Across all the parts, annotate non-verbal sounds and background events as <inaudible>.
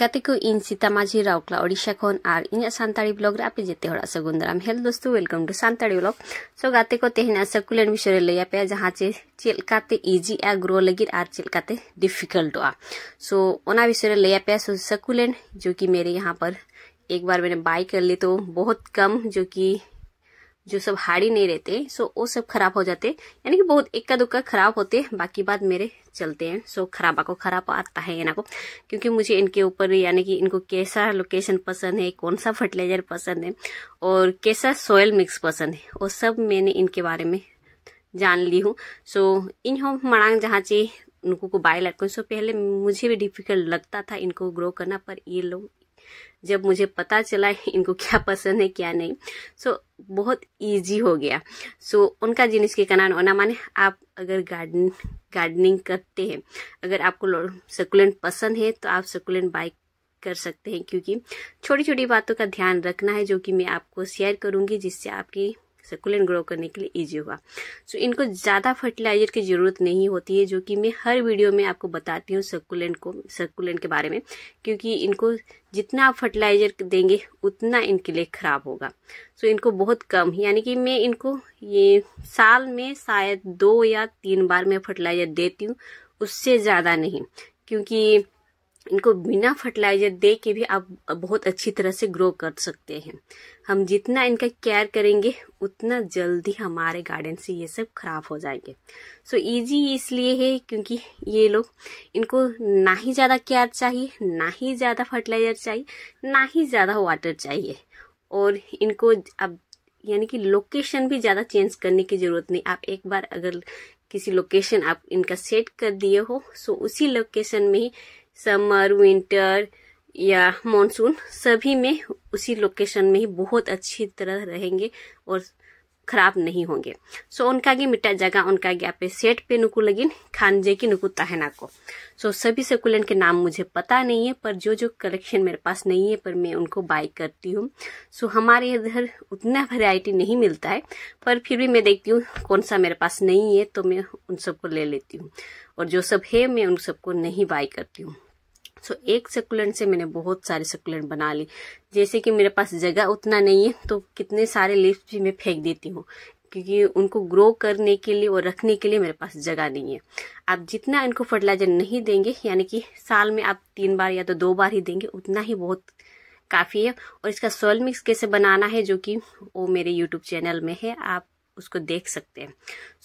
गति को इन सीता माझी राउकला ओडिशा खन और इन सानी ब्लॉग रे आपे जेते सगुन दाराम हेलो दोस्तों वेलकम टू सानी ब्लॉग सो गाते को तेहना सर्कुलेंट विषय रे जहाँ पे जहां चे चेलकाते इजी आ ग्रो लगिर और चलते डिफिकल्ट आ सो ओना विषय रे लैया पे सो सर्कुलेंट जो कि मेरे यहाँ पर एक बार मैंने बाय कर ली तो बहुत कम जो कि जो सब हाड़ी नहीं रहते सो वो सब खराब हो जाते यानी कि बहुत इक्का दुक्का खराब होते बाकी बात मेरे चलते हैं सो खराबा को खराब आता है को क्योंकि मुझे इनके ऊपर यानी कि इनको कैसा लोकेशन पसंद है कौन सा फर्टिलाइजर पसंद है और कैसा सॉयल मिक्स पसंद है वो सब मैंने इनके बारे में जान ली हूँ सो इन हम मड़ांग जहाँ चाहिए उनको को बाय लगते सो पहले मुझे भी डिफिकल्ट लगता था इनको ग्रो करना पर ये लोग जब मुझे पता चला <laughs> इनको क्या पसंद है क्या नहीं सो so, बहुत इजी हो गया सो so, उनका जिनिस के कारण होना माने आप अगर गार्डन गार्डनिंग करते हैं अगर आपको सकुलेंट पसंद है तो आप सकुलेंट बाइक कर सकते हैं क्योंकि छोटी छोटी बातों का ध्यान रखना है जो कि मैं आपको शेयर करूंगी जिससे आपकी सकुलेंट ग्रो करने के लिए ईजी होगा सो so, इनको ज़्यादा फर्टिलाइजर की ज़रूरत नहीं होती है जो कि मैं हर वीडियो में आपको बताती हूँ सकुलेंट को सकुलेंट के बारे में क्योंकि इनको जितना आप फर्टिलाइजर देंगे उतना इनके लिए ख़राब होगा सो so, इनको बहुत कम यानी कि मैं इनको ये साल में शायद दो या तीन बार मैं फर्टिलाइजर देती हूँ उससे ज़्यादा नहीं क्योंकि इनको बिना फर्टिलाइजर दे के भी आप बहुत अच्छी तरह से ग्रो कर सकते हैं हम जितना इनका केयर करेंगे उतना जल्दी हमारे गार्डन से ये सब खराब हो जाएंगे सो so, इजी इसलिए है क्योंकि ये लोग इनको ना ही ज़्यादा केयर चाहिए ना ही ज़्यादा फर्टिलाइजर चाहिए ना ही ज़्यादा वाटर चाहिए और इनको अब यानी कि लोकेशन भी ज़्यादा चेंज करने की ज़रूरत नहीं आप एक बार अगर किसी लोकेशन आप इनका सेट कर दिए हो सो उसी लोकेशन में ही समर विंटर या मॉनसून सभी में उसी लोकेशन में ही बहुत अच्छी तरह रहेंगे और ᱠᱷᱟᱨᱟᱯ ᱱᱟᱦᱤ ᱦᱚᱸᱜᱮ ᱥᱚ ᱚᱱᱠᱟᱜᱮ मिट्टा जगह उनका ᱟᱯᱮ सेट पे नुकू लगिन खानजे की नुकू तहना को सो सभी सकुलेंट के नाम मुझे पता नहीं है पर जो जो कलेक्शन मेरे पास नहीं है पर मैं उनको बाय करती हूँ सो हमारे इधर उतना वेराइटी नहीं मिलता है पर फिर भी मैं देखती हूँ कौन सा मेरे पास नहीं है तो मैं उन सबको ले लेती हूँ और जो सब है मैं उन सबको नहीं बाय करती हूँ सो so, एक सेकुलेंट से मैंने बहुत सारे सेकुलेंट बना ली जैसे कि मेरे पास जगह उतना नहीं है तो कितने सारे लिप्स भी मैं फेंक देती हूँ क्योंकि उनको ग्रो करने के लिए और रखने के लिए मेरे पास जगह नहीं है आप जितना इनको फर्टिलाइजर नहीं देंगे यानी कि साल में आप तीन बार या तो दो बार ही देंगे उतना ही बहुत काफ़ी है और इसका सोयल मिक्स कैसे बनाना है जो कि वो मेरे यूट्यूब चैनल में है आप उसको देख सकते हैं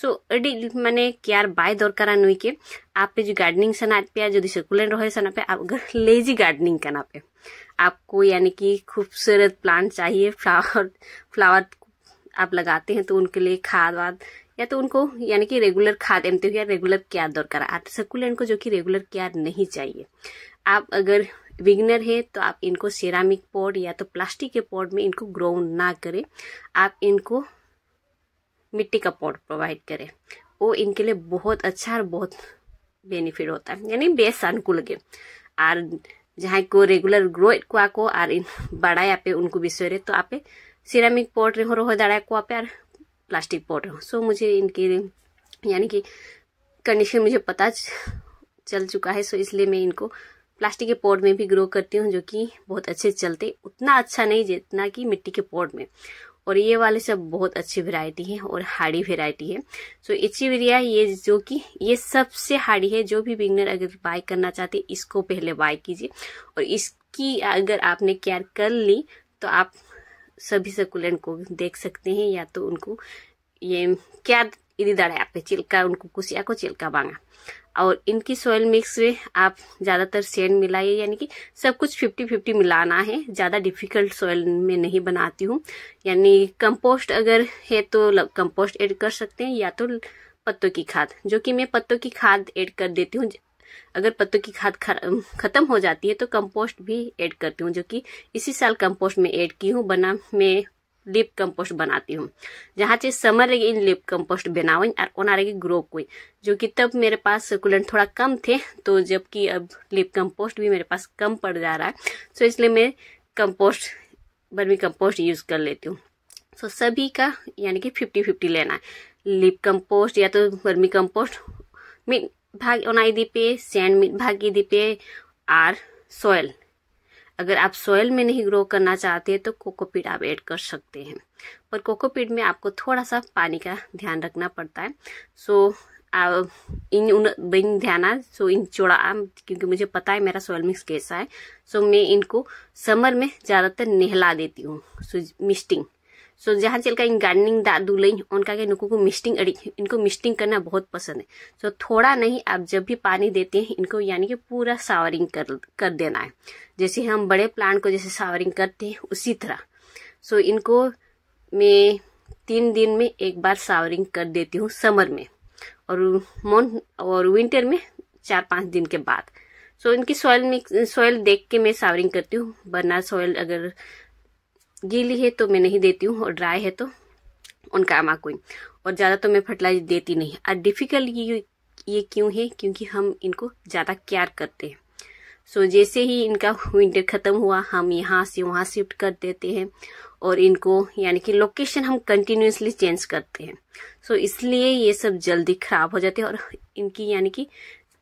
सो ᱟᱹᱰᱤ ᱢᱟᱱᱮ ᱠᱮᱭᱟᱨ ᱵᱟᱭ ᱫᱚᱨᱠᱟᱨᱟ ᱱᱩᱭ के ᱟᱯᱮ ᱡᱩᱫᱤ ᱜᱟᱨᱰᱮᱱᱤᱝ ᱥᱟᱱᱟᱭᱮᱫ ᱯᱮᱭᱟ ᱡᱩᱫᱤ सकुलेंट रोहे सना पे आप अगर <laughs> लेजी गार्डनिंग करना पे आपको यानी कि खूबसूरत प्लांट चाहिए फ्लावर फ्लावर आप लगाते हैं तो उनके लिए खाद वाद या तो उनको यानी कि रेगुलर खाद एमते हुए रेगुलर केयर दरकार आते सकुलेंट को जो कि रेगुलर केयर नहीं चाहिए आप अगर विगनर है तो आप इनको सेरामिक पॉड या तो प्लास्टिक के पॉड में इनको ग्रो ना करें आप इनको मिट्टी का पॉट प्रोवाइड करें वो इनके लिए बहुत अच्छा और बहुत बेनिफिट होता है यानी बेस अनुकूल के और रेगुलर ग्रो को आको ᱠᱚᱣᱟ इन बड़ा आपे उनको विषय ᱨᱮ तो आपे सिरामिक पॉट रे हो दाड़ा को आपे यार प्लास्टिक पॉट रहो सो मुझे इनके यानी कि कंडीशन मुझे पता चल चुका है सो इसलिए मैं इनको प्लास्टिक के पॉट में भी ग्रो करती हूँ जो कि बहुत अच्छे चलते उतना अच्छा नहीं जितना कि मिट्टी के पॉट में और ये वाले सब बहुत अच्छी वैरायटी है और हार्डी वैरायटी है सो इची विरिया ये जो कि ये सबसे हार्डी है जो भी बिगनर अगर बाय करना चाहते हैं इसको पहले बाय कीजिए और इसकी अगर आपने केयर कर ली तो आप सभी सकुलेंट को देख सकते हैं या तो उनको ये क्या इदी ᱫᱟᱲᱮᱭᱟᱜ ᱯᱮ ᱪᱮᱫ ᱞᱮᱠᱟ ᱩᱱᱠᱩ ᱠᱩᱥᱤᱜ ᱟᱠᱚ ᱪᱮᱫ और इनकी सोयल मिक्स में आप ज़्यादातर सेंड मिलाइए यानी कि सब कुछ फिफ्टी फिफ्टी मिलाना है ज़्यादा डिफिकल्ट सोयल में नहीं बनाती हूँ यानी कंपोस्ट अगर है तो कंपोस्ट ऐड कर सकते हैं या तो पत्तों की खाद जो कि मैं पत्तों की खाद ऐड कर देती हूँ अगर पत्तों की खाद ख़त्म हो जाती है तो कंपोस्ट भी ऐड करती हूँ जो कि इसी साल कंपोस्ट में ऐड की हूँ बना मैं लिप कंपोस्ट बनाती हूँ जहाँ चीज समर रहेगी इन लिप कंपोस्ट बनावई और ओना रहेगी ग्रो कोई जो कि तब मेरे पास सर्कुलेंट थोड़ा कम थे तो जबकि अब लिप कंपोस्ट भी मेरे पास कम पड़ जा रहा है सो इसलिए मैं कंपोस्ट बर्मी कंपोस्ट यूज़ कर लेती हूँ सो सभी का यानी कि फिफ्टी फिफ्टी लेना है लिप कंपोस्ट या तो बर्मी कंपोस्ट मिट भाग ओना दीपे सैंड मिट भाग दीपे आर सॉयल अगर आप सॉयल में नहीं ग्रो करना चाहते हैं तो कोकोपीड आप ऐड कर सकते हैं पर कोकोपीड में आपको थोड़ा सा पानी का ध्यान रखना पड़ता है सो इन उन बिन ध्यान सो इन चौड़ा क्योंकि मुझे पता है मेरा सॉयल मिक्स कैसा है सो मैं इनको समर में ज़्यादातर नहला देती हूँ सो मिस्टिंग सो जहाँ चल गार्डनिंग दा दुलई उनका के नुकू को मिस्टिंग अड़ी इनको मिस्टिंग करना बहुत पसंद है सो so, थोड़ा नहीं आप जब भी पानी देते हैं इनको यानी कि पूरा सावरिंग कर कर देना है जैसे हम बड़े प्लांट को जैसे सावरिंग करते हैं उसी तरह सो so, इनको मैं तीन दिन में एक बार सावरिंग कर देती हूँ समर में और मॉन और विंटर में चार पाँच दिन के बाद सो so, इनकी सॉयल मिक्स सॉयल देख के मैं सावरिंग करती हूँ बरना सॉयल अगर गीली है तो मैं नहीं देती हूँ और ड्राई है तो उनका अमा कोई और ज़्यादा तो मैं फर्टिलाइज देती नहीं और डिफ़िकल्ट ये ये क्यों है क्योंकि हम इनको ज़्यादा केयर करते हैं सो so, जैसे ही इनका विंटर ख़त्म हुआ हम यहाँ से वहाँ शिफ्ट कर देते हैं और इनको यानी कि लोकेशन हम कंटिन्यूसली चेंज करते हैं सो so, इसलिए ये सब जल्दी ख़राब हो जाते हैं और इनकी यानी कि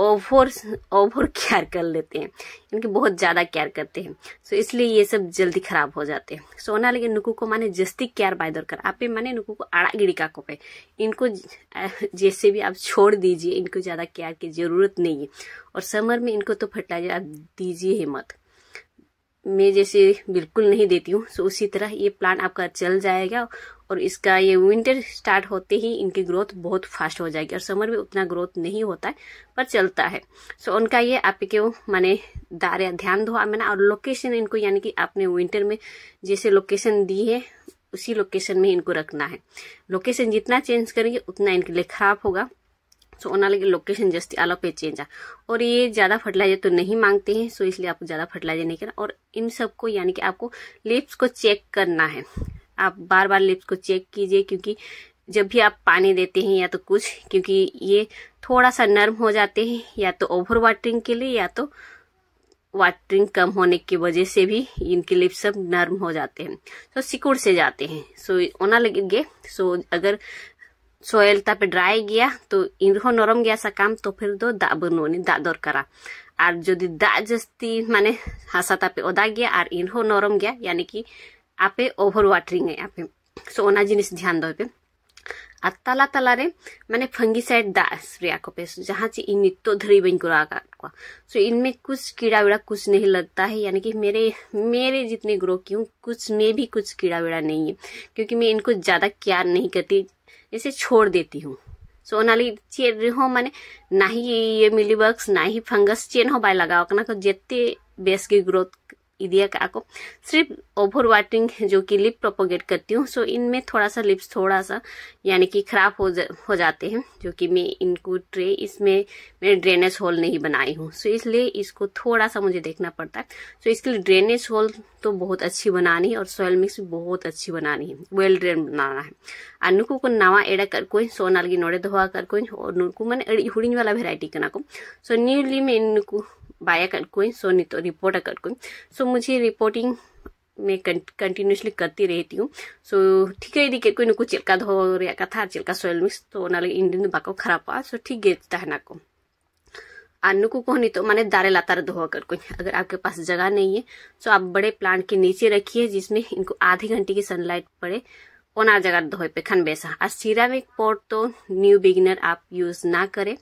ओवर ओवर केयर कर लेते हैं इनके बहुत ज़्यादा केयर करते हैं सो इसलिए ये सब जल्दी खराब हो जाते हैं सो ना लेकिन नुकू को माने जस्ती केयर बाय दरकार आप माने नुकू को आड़ा गिड़ी का कोपे इनको जैसे भी आप छोड़ दीजिए इनको ज़्यादा केयर की जरूरत नहीं है और समर में इनको तो फर्टिलाइजर आप दीजिए ही मत मैं जैसे बिल्कुल नहीं देती हूँ सो उसी तरह ये प्लांट आपका चल जाएगा और इसका ये विंटर स्टार्ट होते ही इनकी ग्रोथ बहुत फास्ट हो जाएगी और समर में उतना ग्रोथ नहीं होता है पर चलता है सो उनका ये आपके माने दायरा ध्यान दो मैंने और लोकेशन इनको यानी कि आपने विंटर में जैसे लोकेशन दी है उसी लोकेशन में इनको रखना है लोकेशन जितना चेंज करेंगे उतना इनके लिए खराब होगा सो उन लोकेशन जस्ट आलो पे चेंज आ और ये ज़्यादा फर्टिलाइजर तो नहीं मांगते हैं सो इसलिए आपको ज़्यादा फर्टिलाइजर नहीं करना और इन सबको यानी कि आपको लिप्स को चेक करना है आप बार बार लिप्स को चेक कीजिए क्योंकि जब भी आप पानी देते हैं या तो कुछ क्योंकि ये थोड़ा सा नर्म हो जाते हैं या तो ओवर वाटरिंग के लिए या तो वाटरिंग कम होने की वजह से भी इनके लिप्स सब नर्म हो जाते हैं सो सिकुड़ से जाते हैं सो ओना लगे सो अगर सोयल तापे ड्राई गया तो इनहो नरम गया सकाम तो फिर दो दा बनूनी दा दरकारा और जो दा जस्ती माने हासा तापे ओदा गया और इनहो नरम गया यानी कि आपे ओवर वाटरिंग है आपे सो ओना जिनिस ध्यान दो पे ᱟᱨ तला ᱛᱟᱞᱟᱨᱮ ᱢᱟᱱᱮ ᱯᱷᱟᱝᱜᱤᱥᱟᱭᱤᱰ ᱫᱟᱜ ᱥᱯᱨᱮ जहाँ ᱡᱟᱦᱟᱸ ᱪᱮ ᱤᱧ ᱱᱤᱛᱚᱜ ᱫᱷᱟᱹᱨᱤᱡ ᱵᱟᱹᱧ ᱠᱚᱨᱟᱣ ᱟᱠᱟᱫ ᱠᱚᱣᱟ ᱥᱚ कीड़ा विड़ा कुछ नहीं लगता है यानी कि मेरे मेरे जितने ग्रो क्यों कुछ में भी कुछ कीड़ा विड़ा नहीं है क्योंकि मैं इनको ज़्यादा केयर नहीं करती इसे छोड़ देती हूँ सोनाली चेन हो मैंने ना ही ये मिलीबग्स ना ही फंगस चेन हो बाय लगाओ ना बेस की ग्रोथ दिया आपको सिर्फ ओवर वाटरिंग जो कि लिप प्रोपोगेट करती हूँ सो इनमें थोड़ा सा लिप्स थोड़ा सा यानी कि खराब हो जा, हो जाते हैं जो कि मैं इनको ट्रे इसमें मैं ड्रेनेज होल नहीं बनाई हूँ सो इसलिए इसको थोड़ा सा मुझे देखना पड़ता है सो इसके लिए ड्रेनेज होल तो बहुत अच्छी बनानी है और सॉयल मिक्स भी बहुत अच्छी बनानी है वेल ड्रेन बनाना है और नुकू को नवा एड़ा कर कोई सोनाल नोड़े धोआ कर कोई और नुकू मैंने हूड़ी वाला वेराइटी करना को सो न्यूली मैं इनको बाया कोई सो नहीं तो रिपोर्ट कर कोई सो तो मुझे रिपोर्टिंग मैं कंटिन्यूसली करती रहती हूँ सो ठीक है ᱠᱮᱫ कोई ना कुछ ᱞᱮᱠᱟ ᱫᱚᱦᱚ ᱨᱮᱭᱟᱜ ᱠᱟᱛᱷᱟ ᱟᱨ ᱪᱮᱫ ᱞᱮᱠᱟ ᱥᱚᱭᱮᱞ ᱢᱤᱠᱥ ᱛᱚ ᱚᱱᱟ ᱞᱟᱹᱜᱤᱫ ᱤᱧ ᱫᱚ ᱵᱟᱠᱚ ᱠᱷᱟᱨᱟᱯᱚᱜᱼᱟ ᱥᱚ ᱴᱷᱤᱠ को नहीं तो माने दारे लातार धोआ कर कोई अगर आपके पास जगह नहीं है तो आप बड़े प्लांट के नीचे रखिए जिसमें इनको आधे घंटे की सनलाइट पड़े ओना जगह धोए पे खन बेसा और सीरामिक पॉट तो न्यू बिगिनर आप यूज ना करें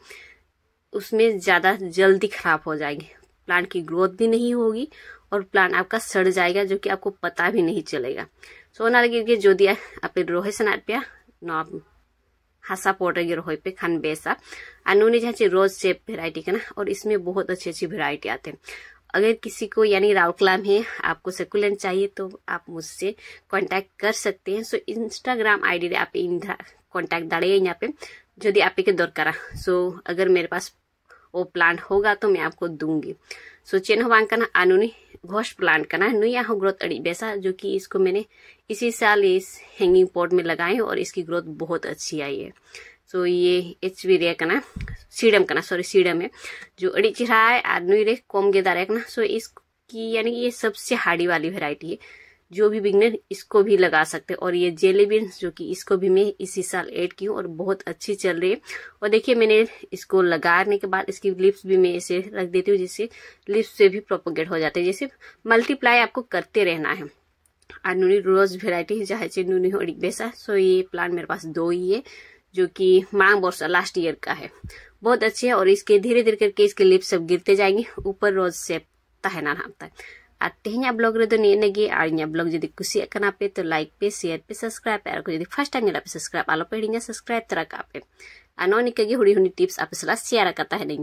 उसमें ज़्यादा जल्दी ख़राब हो जाएंगे प्लांट की ग्रोथ भी नहीं होगी और प्लांट आपका सड़ जाएगा जो कि आपको पता भी नहीं चलेगा सो ना लगे दिया आप रोहे ರೋಹೆ ಸನಾಟ್ಪ್ಯ ना हंसा पाउडर के रोहे पे खान बेसा अनोने जहाँ रोज से वेराइटी का ना और इसमें बहुत अच्छी अच्छी वेराइटी आते हैं अगर किसी को यानी राउकलाम है आपको सेकुलेंट चाहिए तो आप मुझसे कॉन्टैक्ट कर सकते हैं सो इंस्टाग्राम आई डी आप कॉन्टैक्ट दाड़े यहाँ पे जो दी आपके दरकारा सो अगर मेरे पास वो प्लांट होगा तो मैं आपको दूंगी सो so, चेन होना आनूनी घोष प्लांट करना नुई यहाँ ग्रोथ अड़ी बेसा जो कि इसको मैंने इसी साल इस हैंगिंग पॉट में लगाए और इसकी ग्रोथ बहुत अच्छी आई है सो ये एच वी रे करना सीडम करना सॉरी सीडम है जो अड़ी चेहरा है आर नुई रे कम गेदा करना सो इसकी यानी ये सबसे हार्डी वाली वेराइटी है जो भी बिगनर इसको भी लगा सकते हैं और ये जेली बीन्स जो कि इसको भी मैं इसी साल ऐड की हूँ और बहुत अच्छी चल रही है और देखिए मैंने इसको लगाने के बाद इसकी लिप्स भी मैं इसे रख देती हूँ जिससे लिप्स से भी प्रोपोगेट हो जाते हैं जैसे मल्टीप्लाई आपको करते रहना है और नूनी रोज वेराइटी चाहे चाहे नूनी हो बेसा सो ये प्लान मेरे पास दो ही है जो कि मांग बोर्स लास्ट ईयर का है बहुत अच्छी है और इसके धीरे धीरे करके इसके लिप्स सब गिरते जाएंगे ऊपर रोज से तहना नामता है artinya blog itu nih negi artinya blog jadi kusia apa itu like pe share pe subscribe pe aku jadi first time nyerap subscribe alo pe subscribe teraka Ano nih lagi huri huni tips apa selas siara kata hening